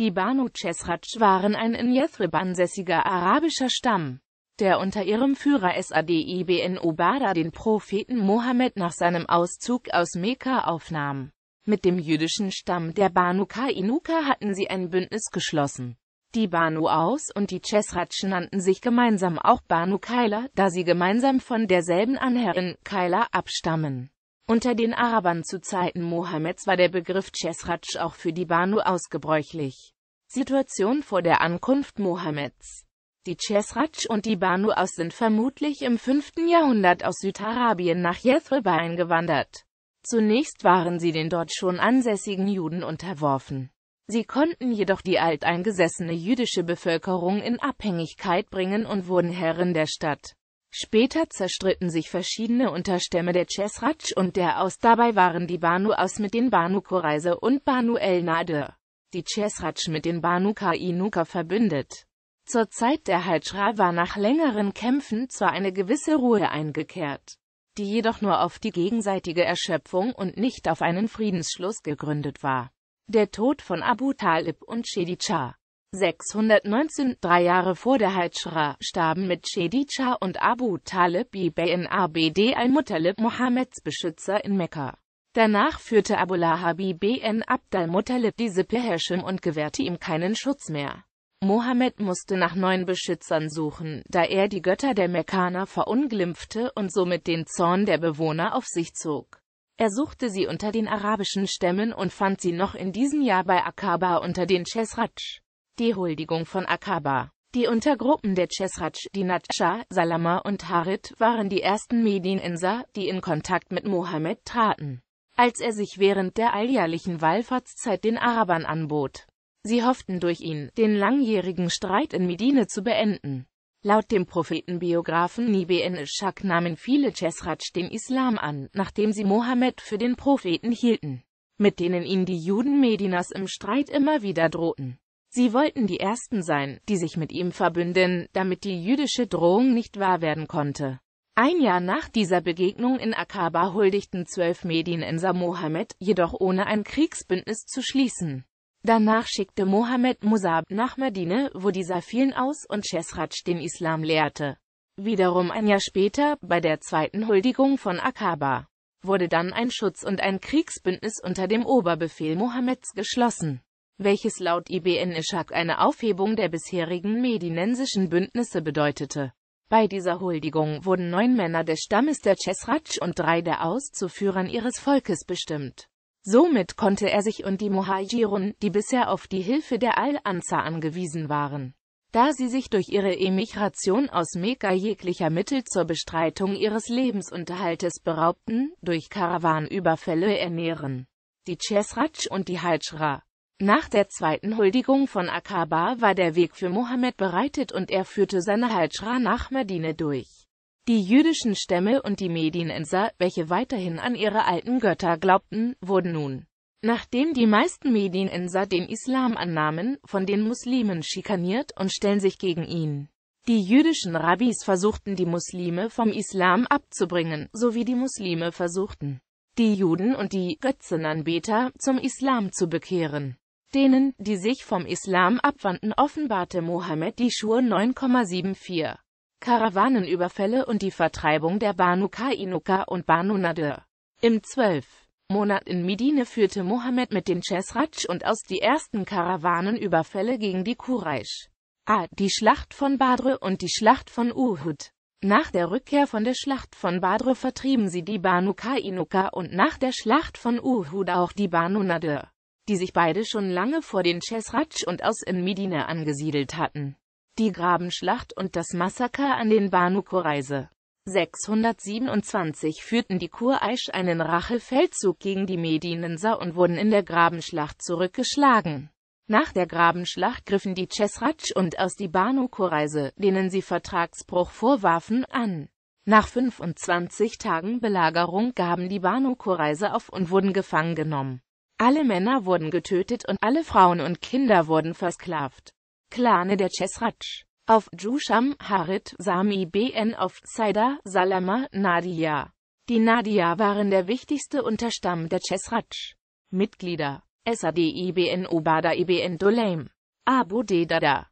Die Banu Chesraj waren ein in Yathrib ansässiger arabischer Stamm, der unter ihrem Führer Sa'd ibn Ubada den Propheten Mohammed nach seinem Auszug aus Mekka aufnahm. Mit dem jüdischen Stamm der Banu Kainuka hatten sie ein Bündnis geschlossen. Die Banu Aus und die Chesratsch nannten sich gemeinsam auch Banu Kaila, da sie gemeinsam von derselben Anherrin Kaila abstammen. Unter den Arabern zu Zeiten Mohammeds war der Begriff Chesratsch auch für die Banu ausgebräuchlich. Situation vor der Ankunft Mohammeds Die Chesratsch und die Banu aus sind vermutlich im 5. Jahrhundert aus Südarabien nach Yathrib eingewandert. Zunächst waren sie den dort schon ansässigen Juden unterworfen. Sie konnten jedoch die alteingesessene jüdische Bevölkerung in Abhängigkeit bringen und wurden Herren der Stadt. Später zerstritten sich verschiedene Unterstämme der Chesratsch und der Aus, dabei waren die Banu Aus mit den Banu Kureise und Banu El Nadir, die Chesratsch mit den Banu Kainuka verbündet. Zur Zeit der Hajra war nach längeren Kämpfen zwar eine gewisse Ruhe eingekehrt, die jedoch nur auf die gegenseitige Erschöpfung und nicht auf einen Friedensschluss gegründet war. Der Tod von Abu Talib und Shedijah 619, drei Jahre vor der Hajra, starben mit Schedija und Abu Talib ibn Abd al mutalib Mohammeds Beschützer in Mekka. Danach führte Abu Lahab ibn Abd al-Muttalib diese Beherrschung und gewährte ihm keinen Schutz mehr. Mohammed musste nach neuen Beschützern suchen, da er die Götter der Mekkaner verunglimpfte und somit den Zorn der Bewohner auf sich zog. Er suchte sie unter den arabischen Stämmen und fand sie noch in diesem Jahr bei Akaba unter den Chesratsch die Huldigung von Akaba. Die Untergruppen der Chesraj, die Natscha, Salama und Harit waren die ersten Medieninser, die in Kontakt mit Mohammed traten, als er sich während der alljährlichen Wallfahrtszeit den Arabern anbot. Sie hofften durch ihn, den langjährigen Streit in Medine zu beenden. Laut dem Prophetenbiografen Nibeen Ishaq nahmen viele Chesraj den Islam an, nachdem sie Mohammed für den Propheten hielten, mit denen ihnen die Juden Medinas im Streit immer wieder drohten. Sie wollten die Ersten sein, die sich mit ihm verbünden, damit die jüdische Drohung nicht wahr werden konnte. Ein Jahr nach dieser Begegnung in Akaba huldigten zwölf Medien Medieninser Mohammed, jedoch ohne ein Kriegsbündnis zu schließen. Danach schickte Mohammed Musab nach Medine, wo dieser vielen aus und Chesrat den Islam lehrte. Wiederum ein Jahr später, bei der zweiten Huldigung von Akaba, wurde dann ein Schutz- und ein Kriegsbündnis unter dem Oberbefehl Mohammeds geschlossen welches laut IBN Ishak eine Aufhebung der bisherigen medinensischen Bündnisse bedeutete. Bei dieser Huldigung wurden neun Männer des Stammes der Chesratsch und drei der Auszuführern ihres Volkes bestimmt. Somit konnte er sich und die Muhajirun, die bisher auf die Hilfe der Al-Ansar angewiesen waren, da sie sich durch ihre Emigration aus Mekka jeglicher Mittel zur Bestreitung ihres Lebensunterhaltes beraubten, durch Karawanüberfälle ernähren. Die Chesratsch und die Hajra nach der zweiten Huldigung von Akaba war der Weg für Mohammed bereitet und er führte seine Hajra nach Medine durch. Die jüdischen Stämme und die Medienenser, welche weiterhin an ihre alten Götter glaubten, wurden nun, nachdem die meisten Medienenser den Islam annahmen, von den Muslimen schikaniert und stellen sich gegen ihn. Die jüdischen Rabbis versuchten die Muslime vom Islam abzubringen, so wie die Muslime versuchten, die Juden und die Götzenanbeter zum Islam zu bekehren denen, die sich vom Islam abwandten, offenbarte Mohammed die Schuhe 9,74. Karawanenüberfälle und die Vertreibung der Banu Kainuka und Banu Nadir. Im 12. Monat in Medine führte Mohammed mit den Chesraj und aus die ersten Karawanenüberfälle gegen die Quraysh. A. Die Schlacht von Badr und die Schlacht von Uhud. Nach der Rückkehr von der Schlacht von Badr vertrieben sie die Banu Kainuka und nach der Schlacht von Uhud auch die Banu Nadir die sich beide schon lange vor den Chesratsch und aus in Medina angesiedelt hatten. Die Grabenschlacht und das Massaker an den Banu Kureise. 627 führten die Kureisch einen Rachefeldzug gegen die Medinenser und wurden in der Grabenschlacht zurückgeschlagen. Nach der Grabenschlacht griffen die Chesratsch und aus die Banu Kureise, denen sie Vertragsbruch vorwarfen, an. Nach 25 Tagen Belagerung gaben die Banu Kureise auf und wurden gefangen genommen. Alle Männer wurden getötet und alle Frauen und Kinder wurden versklavt. Klane der Chesraj auf Jusham, Harit, Sami BN auf Saida, Salama, Nadia. Die Nadia waren der wichtigste Unterstamm der Chesraj. Mitglieder Sadi IBN Ubada IBN Doleim Abu Dedada